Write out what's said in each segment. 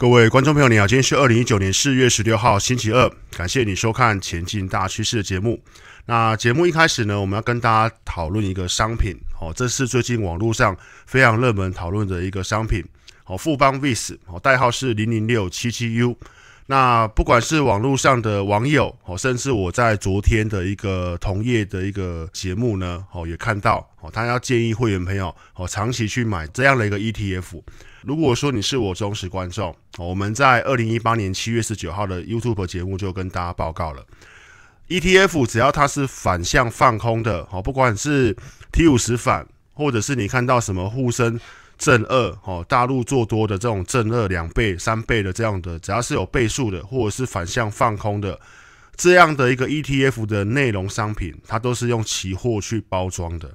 各位观众朋友，你好！今天是二零一九年四月十六号星期二，感谢你收看《前进大趋势》的节目。那节目一开始呢，我们要跟大家讨论一个商品，哦，这是最近网络上非常热门讨论的一个商品，哦，富邦 VIS，哦，代号是零零六七七 U。那不管是网络上的网友，哦，甚至我在昨天的一个同业的一个节目呢，哦，也看到，哦，他要建议会员朋友，哦，长期去买这样的一个 ETF。如果说你是我忠实观众，我们在二零一八年七月十九号的 YouTube 节目就跟大家报告了，ETF 只要它是反向放空的，哦，不管是 T 五十反，或者是你看到什么沪深正二，哦，大陆做多的这种正二两倍、三倍的这样的，只要是有倍数的，或者是反向放空的这样的一个 ETF 的内容商品，它都是用期货去包装的。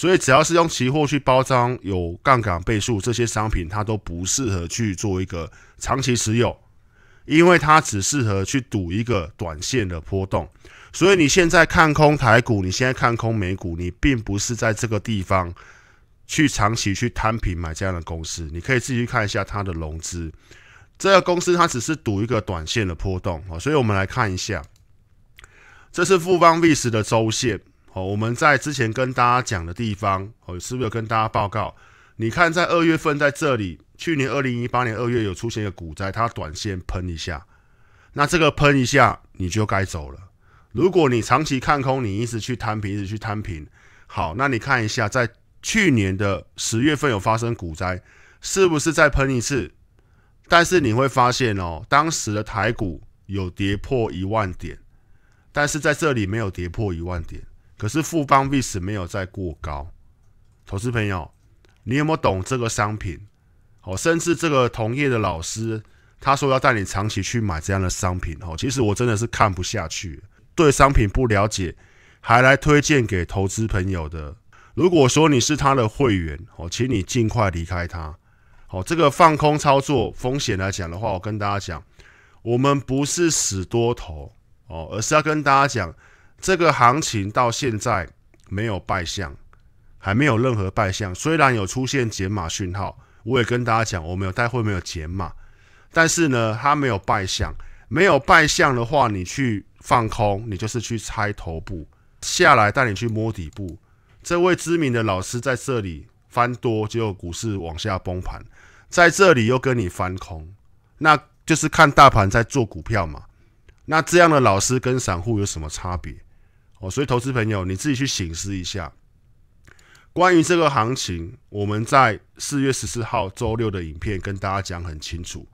所以只要是用期货去包装有杠杆倍数这些商品，它都不适合去做一个长期持有，因为它只适合去赌一个短线的波动。所以你现在看空台股，你现在看空美股，你并不是在这个地方去长期去摊平买这样的公司。你可以自己去看一下它的融资，这个公司它只是赌一个短线的波动啊。所以我们来看一下，这是富邦卫视的周线。好，我们在之前跟大家讲的地方，哦，是不是有跟大家报告？你看，在二月份在这里，去年二零一八年二月有出现一个股灾，它短线喷一下，那这个喷一下你就该走了。如果你长期看空，你一直去摊平，一直去摊平。好，那你看一下，在去年的十月份有发生股灾，是不是再喷一次？但是你会发现哦，当时的台股有跌破一万点，但是在这里没有跌破一万点。可是富邦 v i 没有再过高，投资朋友，你有没有懂这个商品？哦，甚至这个同业的老师，他说要带你长期去买这样的商品哦，其实我真的是看不下去，对商品不了解，还来推荐给投资朋友的。如果说你是他的会员哦，请你尽快离开他。好，这个放空操作风险来讲的话，我跟大家讲，我们不是死多头哦，而是要跟大家讲。这个行情到现在没有败相，还没有任何败相。虽然有出现减码讯号，我也跟大家讲，我们有待会没有减码，但是呢，它没有败相。没有败相的话，你去放空，你就是去猜头部下来带你去摸底部。这位知名的老师在这里翻多，结果股市往下崩盘，在这里又跟你翻空，那就是看大盘在做股票嘛。那这样的老师跟散户有什么差别？哦，所以投资朋友，你自己去醒思一下，关于这个行情，我们在四月十四号周六的影片跟大家讲很清楚，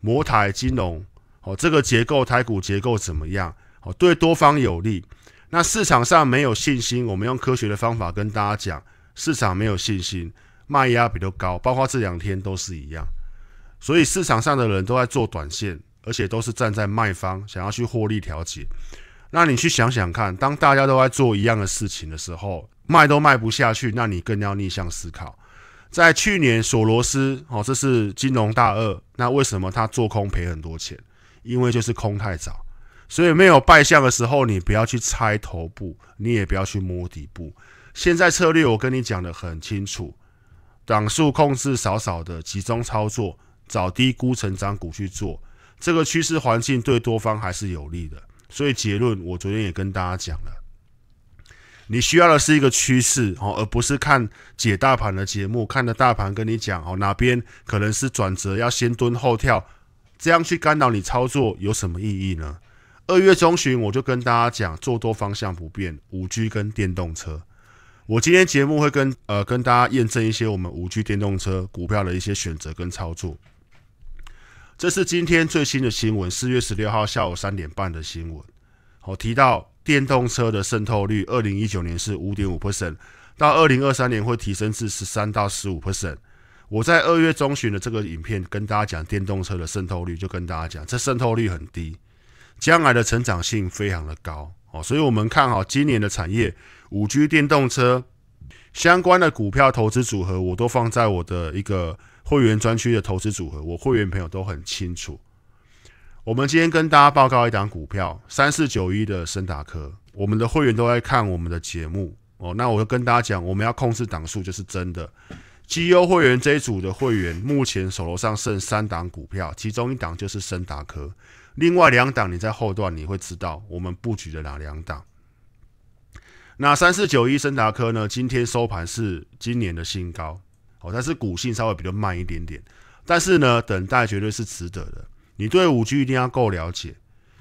摩台金融，哦，这个结构台股结构怎么样？哦，对多方有利。那市场上没有信心，我们用科学的方法跟大家讲，市场没有信心，卖压比较高，包括这两天都是一样。所以市场上的人都在做短线，而且都是站在卖方，想要去获利调节。那你去想想看，当大家都在做一样的事情的时候，卖都卖不下去，那你更要逆向思考。在去年索罗斯，哦，这是金融大鳄，那为什么他做空赔很多钱？因为就是空太早，所以没有败相的时候，你不要去猜头部，你也不要去摸底部。现在策略我跟你讲的很清楚，档数控制少少的，集中操作，找低估成长股去做。这个趋势环境对多方还是有利的。所以结论，我昨天也跟大家讲了，你需要的是一个趋势哦，而不是看解大盘的节目，看着大盘跟你讲哦哪边可能是转折，要先蹲后跳，这样去干扰你操作有什么意义呢？二月中旬我就跟大家讲，做多方向不变，五 G 跟电动车。我今天节目会跟呃跟大家验证一些我们五 G 电动车股票的一些选择跟操作。这是今天最新的新闻，四月十六号下午三点半的新闻。好，提到电动车的渗透率，二零一九年是五点五 percent，到二零二三年会提升至十三到十五 percent。我在二月中旬的这个影片跟大家讲电动车的渗透率，就跟大家讲这渗透率很低，将来的成长性非常的高。哦，所以我们看好今年的产业五 G 电动车。相关的股票投资组合我都放在我的一个会员专区的投资组合，我会员朋友都很清楚。我们今天跟大家报告一档股票三四九一的森达科，我们的会员都在看我们的节目哦。那我就跟大家讲，我们要控制档数就是真的。G U 会员这一组的会员目前手头上剩三档股票，其中一档就是森达科，另外两档你在后段你会知道我们布局的哪两档。那三四九一升达科呢？今天收盘是今年的新高，哦，但是股性稍微比较慢一点点。但是呢，等待绝对是值得的。你对五 G 一定要够了解，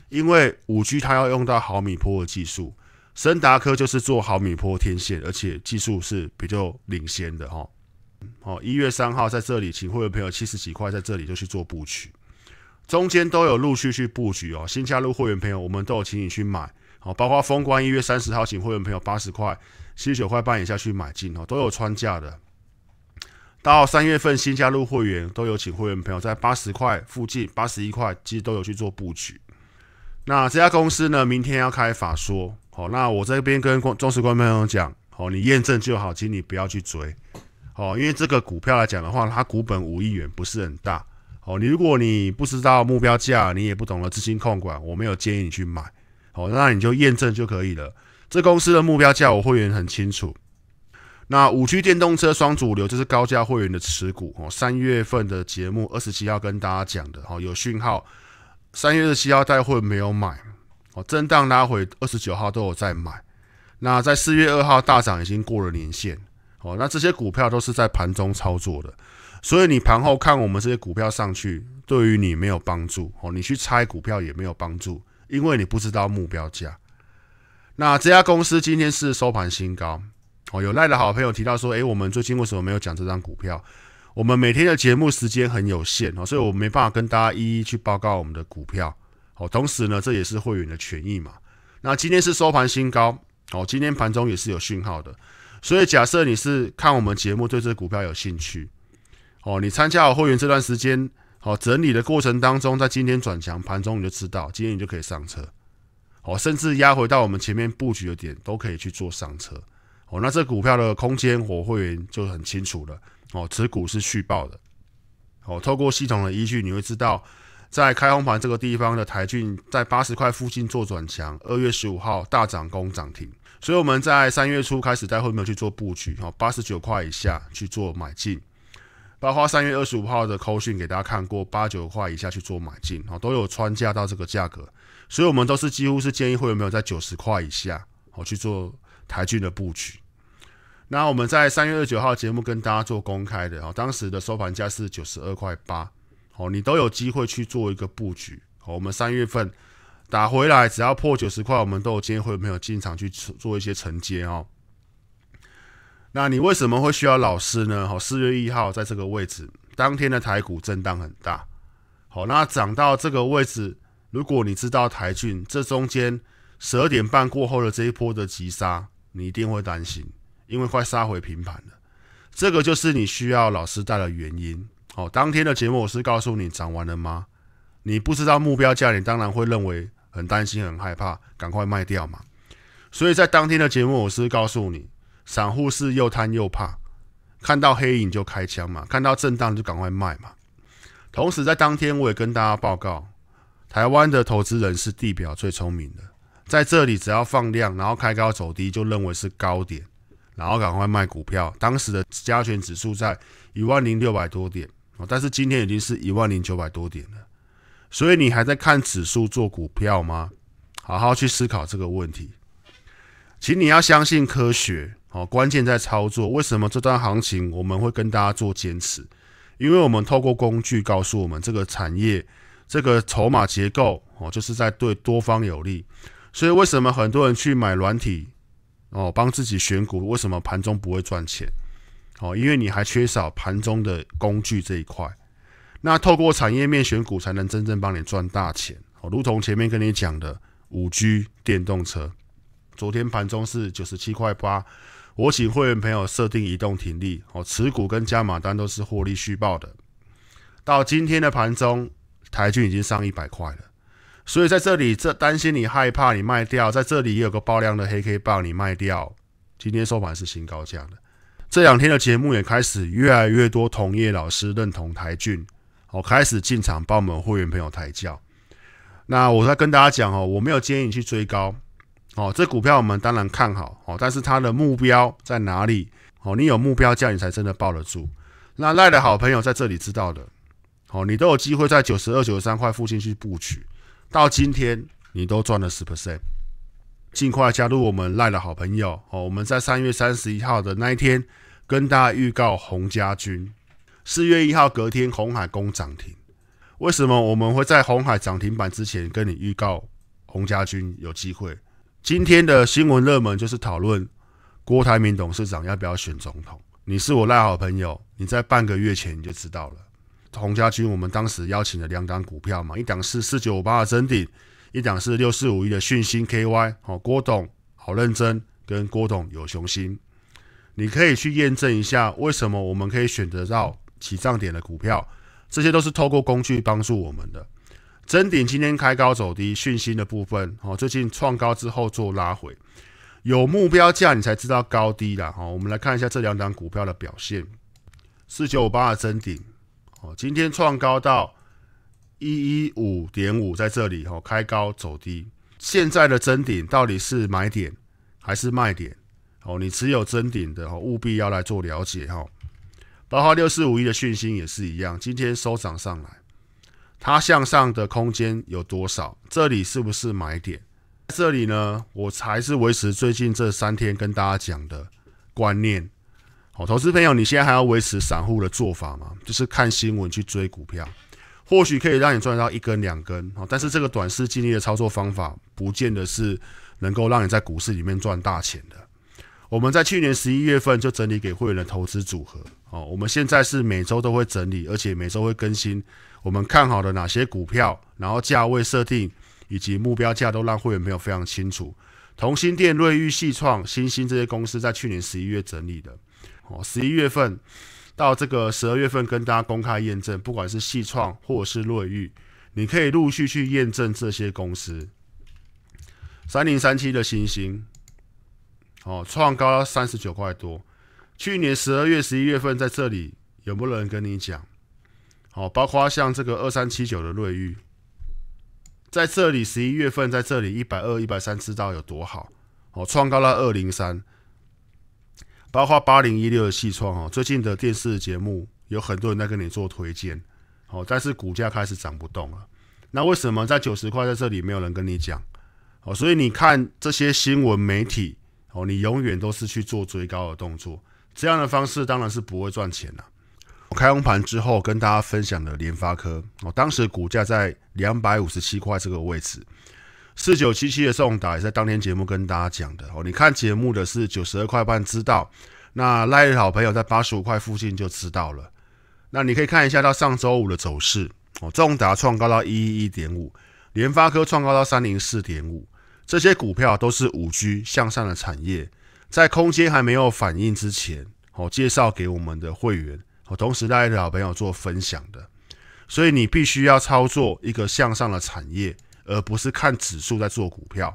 因为五 G 它要用到毫米波的技术，升达科就是做毫米波天线，而且技术是比较领先的哈。哦，一月三号在这里，请会员朋友七十几块在这里就去做布局，中间都有陆续去布局哦。新加入会员朋友，我们都有请你去买。好，包括封关一月三十号请会员朋友八十块、七十九块半以下去买进哦，都有穿价的。到三月份新加入会员都有请会员朋友在八十块附近、八十一块，其实都有去做布局。那这家公司呢，明天要开法说，好，那我这边跟观忠实观朋友讲，好，你验证就好，请你不要去追，好，因为这个股票来讲的话，它股本五亿元不是很大，哦，你如果你不知道目标价，你也不懂得资金控管，我没有建议你去买。好，那你就验证就可以了。这公司的目标价，我会员很清楚。那五驱电动车双主流就是高价会员的持股哦。三月份的节目二十七号跟大家讲的哦，有讯号。三月二十七号带会没有买哦，震荡拉回二十九号都有在买。那在四月二号大涨已经过了年限哦。那这些股票都是在盘中操作的，所以你盘后看我们这些股票上去，对于你没有帮助哦。你去猜股票也没有帮助。因为你不知道目标价，那这家公司今天是收盘新高哦。有赖的好朋友提到说，诶，我们最近为什么没有讲这张股票？我们每天的节目时间很有限哦，所以我没办法跟大家一一去报告我们的股票哦。同时呢，这也是会员的权益嘛。那今天是收盘新高哦，今天盘中也是有讯号的，所以假设你是看我们节目对这股票有兴趣哦，你参加好会员这段时间。好，整理的过程当中，在今天转强盘中你就知道，今天你就可以上车，好，甚至压回到我们前面布局的点都可以去做上车，哦，那这股票的空间我会员就很清楚了，哦，持股是续报的，哦，透过系统的依据你会知道，在开红盘这个地方的台骏在八十块附近做转强，二月十五号大涨攻涨停，所以我们在三月初开始在后面去做布局，哦，八十九块以下去做买进。包括三月二十五号的扣讯给大家看过，八九块以下去做买进哦，都有穿价到这个价格，所以我们都是几乎是建议会有没有在九十块以下哦去做台骏的布局。那我们在三月二十九号节目跟大家做公开的哦，当时的收盘价是九十二块八哦，你都有机会去做一个布局哦。我们三月份打回来只要破九十块，我们都有建议会有没有进场去做一些承接哦。那你为什么会需要老师呢？好，四月一号在这个位置，当天的台股震荡很大，好，那涨到这个位置，如果你知道台骏这中间十二点半过后的这一波的急杀，你一定会担心，因为快杀回平盘了。这个就是你需要老师带的原因。好，当天的节目我是告诉你涨完了吗？你不知道目标价，你当然会认为很担心、很害怕，赶快卖掉嘛。所以在当天的节目，我是告诉你。散户是又贪又怕，看到黑影就开枪嘛，看到震荡就赶快卖嘛。同时在当天我也跟大家报告，台湾的投资人是地表最聪明的，在这里只要放量，然后开高走低就认为是高点，然后赶快卖股票。当时的加权指数在一万零六百多点但是今天已经是一万零九百多点了。所以你还在看指数做股票吗？好好去思考这个问题。请你要相信科学。好，关键在操作。为什么这段行情我们会跟大家做坚持？因为我们透过工具告诉我们，这个产业、这个筹码结构哦，就是在对多方有利。所以为什么很多人去买软体哦，帮自己选股？为什么盘中不会赚钱？哦，因为你还缺少盘中的工具这一块。那透过产业面选股，才能真正帮你赚大钱。哦，如同前面跟你讲的五 G 电动车，昨天盘中是九十七块八。我请会员朋友设定移动停利哦，持股跟加码单都是获利续报的。到今天的盘中，台军已经上一百块了，所以在这里这担心你害怕你卖掉，在这里也有个爆量的黑 K 棒，你卖掉，今天收盘是新高价的。这两天的节目也开始越来越多同业老师认同台俊，哦，开始进场帮我们会员朋友抬轿。那我在跟大家讲哦，我没有建议你去追高。哦，这股票我们当然看好哦，但是它的目标在哪里？哦，你有目标，价，你才真的抱得住。那赖的好朋友在这里知道的，哦，你都有机会在九十二、九十三块附近去布局。到今天你都赚了十 percent，尽快加入我们赖的好朋友哦。我们在三月三十一号的那一天跟大家预告洪家军，四月一号隔天红海工涨停，为什么我们会在红海涨停板之前跟你预告洪家军有机会？今天的新闻热门就是讨论郭台铭董事长要不要选总统。你是我赖好朋友，你在半个月前你就知道了。洪家军，我们当时邀请了两档股票嘛，一档是四九五八的真顶，一档是六四五一的讯星 KY。好，郭董好认真，跟郭董有雄心。你可以去验证一下，为什么我们可以选择到起涨点的股票，这些都是透过工具帮助我们的。真顶今天开高走低，讯息的部分哦，最近创高之后做拉回，有目标价你才知道高低啦哦。我们来看一下这两档股票的表现，四九五八的真顶哦，今天创高到一一五点五在这里哦，开高走低，现在的真顶到底是买点还是卖点哦？你持有真顶的哦，务必要来做了解哦。包括六四五一的讯息也是一样，今天收涨上来。它向上的空间有多少？这里是不是买点？这里呢？我还是维持最近这三天跟大家讲的观念。好，投资朋友，你现在还要维持散户的做法吗？就是看新闻去追股票，或许可以让你赚到一根两根啊。但是这个短视、尽力的操作方法，不见得是能够让你在股市里面赚大钱的。我们在去年十一月份就整理给会员的投资组合，哦，我们现在是每周都会整理，而且每周会更新我们看好的哪些股票，然后价位设定以及目标价都让会员朋友非常清楚。同心店、瑞玉、细创、新星这些公司在去年十一月整理的，哦，十一月份到这个十二月份跟大家公开验证，不管是细创或是瑞玉，你可以陆续去验证这些公司。三零三七的星星。哦，创高三十九块多。去年十二月、十一月份在这里有没有人跟你讲？好，包括像这个二三七九的瑞玉，在这里十一月份在这里一百二、一百三知道有多好？哦，创高到二零三。包括八零一六的细创哦，最近的电视节目有很多人在跟你做推荐。哦，但是股价开始涨不动了。那为什么在九十块在这里没有人跟你讲？哦，所以你看这些新闻媒体。哦，你永远都是去做追高的动作，这样的方式当然是不会赚钱了。开红盘之后跟大家分享的联发科，哦，当时股价在两百五十七块这个位置，四九七七的中达也在当天节目跟大家讲的。哦，你看节目的是九十二块半知道，那赖好朋友在八十五块附近就知道了。那你可以看一下到上周五的走势，哦，中达创高到一一点五，联发科创高到三零四点五。这些股票都是五 G 向上的产业，在空间还没有反应之前，哦，介绍给我们的会员，哦，同时带老朋友做分享的，所以你必须要操作一个向上的产业，而不是看指数在做股票。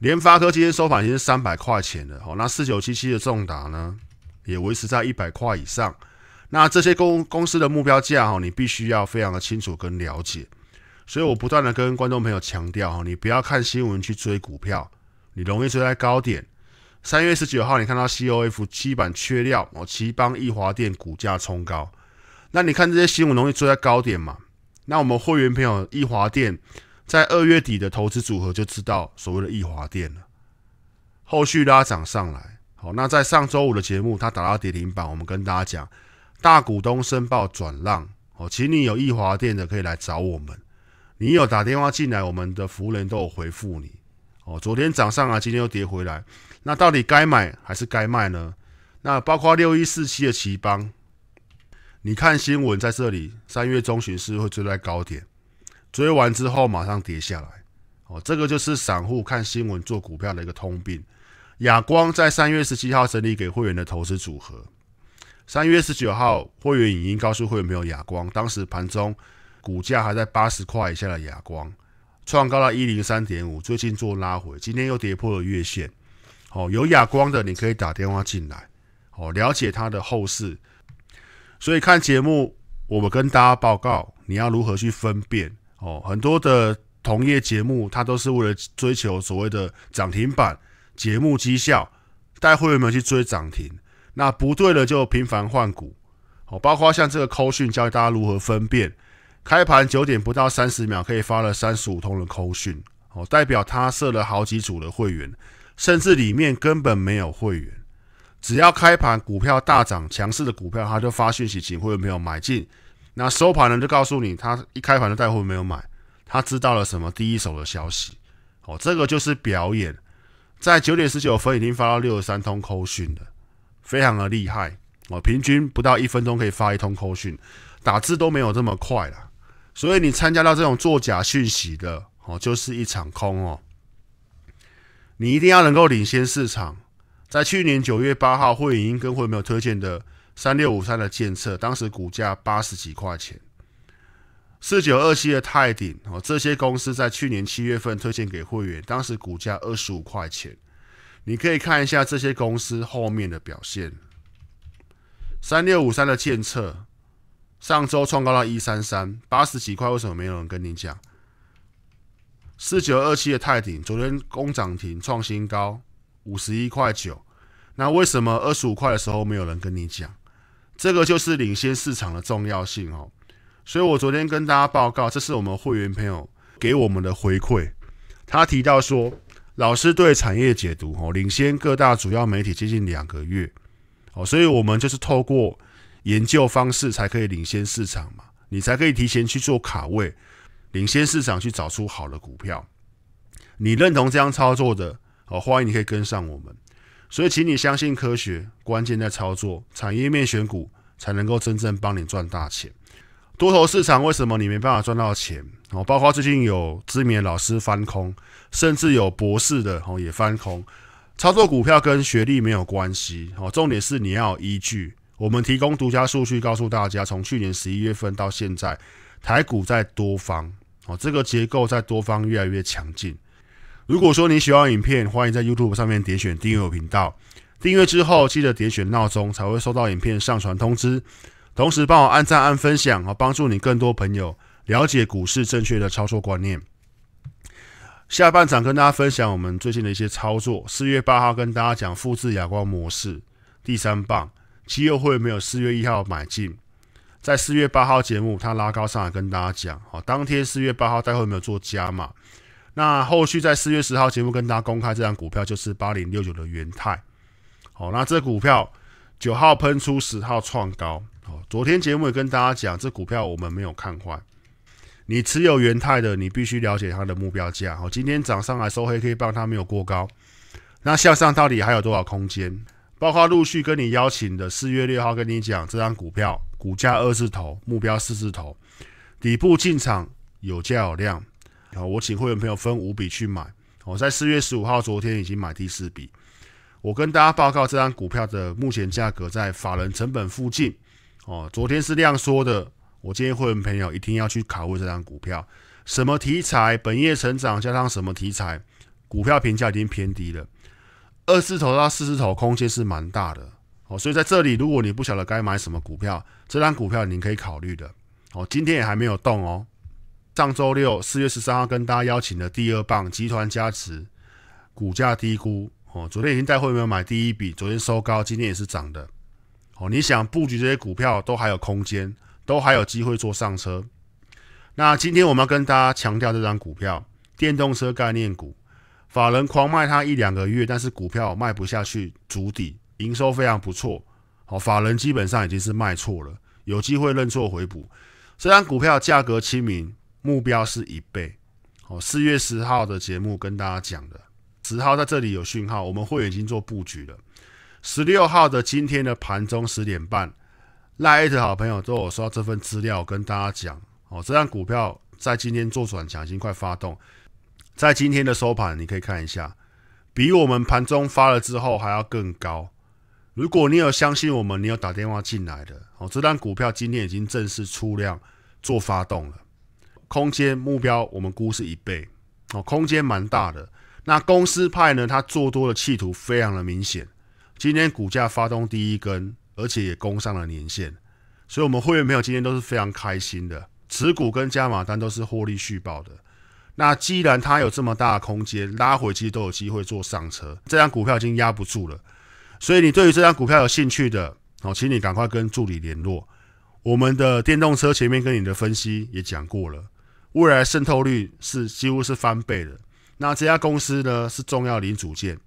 联发科今天收盘已经是三百块钱了，哦，那四九七七的重达呢，也维持在一百块以上。那这些公公司的目标价，哦，你必须要非常的清楚跟了解。所以我不断的跟观众朋友强调，哈，你不要看新闻去追股票，你容易追在高点。三月十九号，你看到 C O F 基板缺料，哦，旗邦易华电股价冲高，那你看这些新闻容易追在高点嘛？那我们会员朋友易华电在二月底的投资组合就知道所谓的易华电了，后续拉涨上来，好，那在上周五的节目，它打到跌停板，我们跟大家讲大股东申报转让，哦，请你有易华电的可以来找我们。你有打电话进来，我们的服务人都有回复你。哦，昨天早上啊，今天又跌回来，那到底该买还是该卖呢？那包括六一四七的奇邦，你看新闻在这里，三月中旬是会追在高点，追完之后马上跌下来。哦，这个就是散户看新闻做股票的一个通病。亚光在三月十七号整理给会员的投资组合，三月十九号会员已经告诉会员没有亚光，当时盘中。股价还在八十块以下的哑光，创高了一零三点五，最近做拉回，今天又跌破了月线。哦，有哑光的你可以打电话进来，哦，了解它的后市。所以看节目，我们跟大家报告，你要如何去分辨？哦，很多的同业节目，它都是为了追求所谓的涨停板节目绩效，带会员们去追涨停，那不对了就频繁换股。哦，包括像这个扣讯教大家如何分辨。开盘九点不到三十秒，可以发了三十五通的扣讯，哦，代表他设了好几组的会员，甚至里面根本没有会员。只要开盘股票大涨强势的股票，他就发讯息，警会没有买进。那收盘呢，就告诉你他一开盘的带货没有买，他知道了什么第一手的消息，哦，这个就是表演。在九点十九分已经发到六十三通扣讯了，非常的厉害，哦，平均不到一分钟可以发一通扣讯，打字都没有这么快了。所以你参加到这种作假讯息的哦，就是一场空哦。你一定要能够领先市场。在去年九月八号，影盈跟会没有推荐的三六五三的建测，当时股价八十几块钱。四九二七的泰鼎哦，这些公司在去年七月份推荐给会员，当时股价二十五块钱。你可以看一下这些公司后面的表现。三六五三的监测。上周创高到一三三八十几块，为什么没有人跟你讲？四九二七的泰鼎昨天攻涨停创新高五十一块九，那为什么二十五块的时候没有人跟你讲？这个就是领先市场的重要性哦。所以我昨天跟大家报告，这是我们会员朋友给我们的回馈。他提到说，老师对产业解读哦，领先各大主要媒体接近两个月哦，所以我们就是透过。研究方式才可以领先市场嘛？你才可以提前去做卡位，领先市场去找出好的股票。你认同这样操作的哦，欢迎你可以跟上我们。所以，请你相信科学，关键在操作，产业面选股才能够真正帮你赚大钱。多头市场为什么你没办法赚到钱？哦，包括最近有知名的老师翻空，甚至有博士的哦也翻空。操作股票跟学历没有关系哦，重点是你要有依据。我们提供独家数据告诉大家，从去年十一月份到现在，台股在多方哦，这个结构在多方越来越强劲。如果说你喜欢影片，欢迎在 YouTube 上面点选订阅频道。订阅之后，记得点选闹钟，才会收到影片上传通知。同时帮我按赞按分享哦，帮助你更多朋友了解股市正确的操作观念。下半场跟大家分享我们最近的一些操作。四月八号跟大家讲复制哑光模式第三棒。七又会没有四月一号买进，在四月八号节目他拉高上来跟大家讲，好，当天四月八号，大会没有做加码？那后续在四月十号节目跟大家公开，这张股票就是八零六九的元泰，好，那这股票九号喷出，十号创高，好，昨天节目也跟大家讲，这股票我们没有看坏。你持有元泰的，你必须了解它的目标价，好，今天早上来收黑，可以它没有过高，那向上到底还有多少空间？包括陆续跟你邀请的，四月六号跟你讲这张股票，股价二字头，目标四字头，底部进场有价有量。好，我请会员朋友分五笔去买。哦，在四月十五号昨天已经买第四笔。我跟大家报告，这张股票的目前价格在法人成本附近。哦，昨天是这样说的。我建议会员朋友一定要去考虑这张股票，什么题材、本业成长加上什么题材，股票评价已经偏低了。二字头到四字头空间是蛮大的哦，所以在这里，如果你不晓得该买什么股票，这张股票你可以考虑的哦。今天也还没有动哦。上周六四月十三号跟大家邀请的第二棒集团加持，股价低估哦。昨天已经在会没有买第一笔，昨天收高，今天也是涨的哦。你想布局这些股票都还有空间，都还有机会坐上车。那今天我们要跟大家强调这张股票，电动车概念股。法人狂卖它一两个月，但是股票卖不下去，足底营收非常不错。好，法人基本上已经是卖错了，有机会认错回补。这张股票价格亲民，目标是一倍。哦，四月十号的节目跟大家讲的，十号在这里有讯号，我们会员已经做布局了。十六号的今天的盘中十点半，赖艾的好朋友都有收到这份资料，跟大家讲。哦，这张股票在今天做转强，已经快发动。在今天的收盘，你可以看一下，比我们盘中发了之后还要更高。如果你有相信我们，你有打电话进来的，哦，这单股票今天已经正式出量做发动了，空间目标我们估是一倍，哦，空间蛮大的。那公司派呢，它做多的企图非常的明显，今天股价发动第一根，而且也攻上了年线，所以我们会员朋友今天都是非常开心的，持股跟加码单都是获利续报的。那既然它有这么大的空间拉回，其实都有机会做上车。这张股票已经压不住了，所以你对于这张股票有兴趣的，好，请你赶快跟助理联络。我们的电动车前面跟你的分析也讲过了，未来渗透率是几乎是翻倍的。那这家公司呢是重要零组件，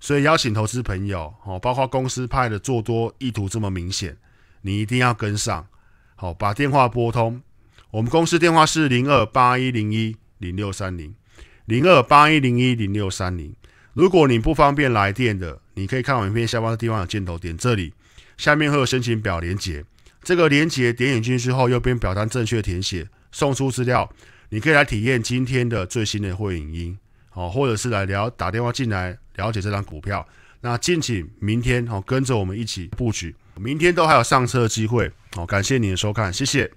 所以邀请投资朋友，好，包括公司派的做多意图这么明显，你一定要跟上。好，把电话拨通，我们公司电话是零二八一零一。零六三零零二八一零一零六三零，如果你不方便来电的，你可以看我影片下方的地方有箭头，点这里，下面会有申请表连接，这个连接点进去之后，右边表单正确填写，送出资料，你可以来体验今天的最新的会影音，哦，或者是来聊打电话进来了解这张股票，那敬请明天哦跟着我们一起布局，明天都还有上车机会，好，感谢你的收看，谢谢。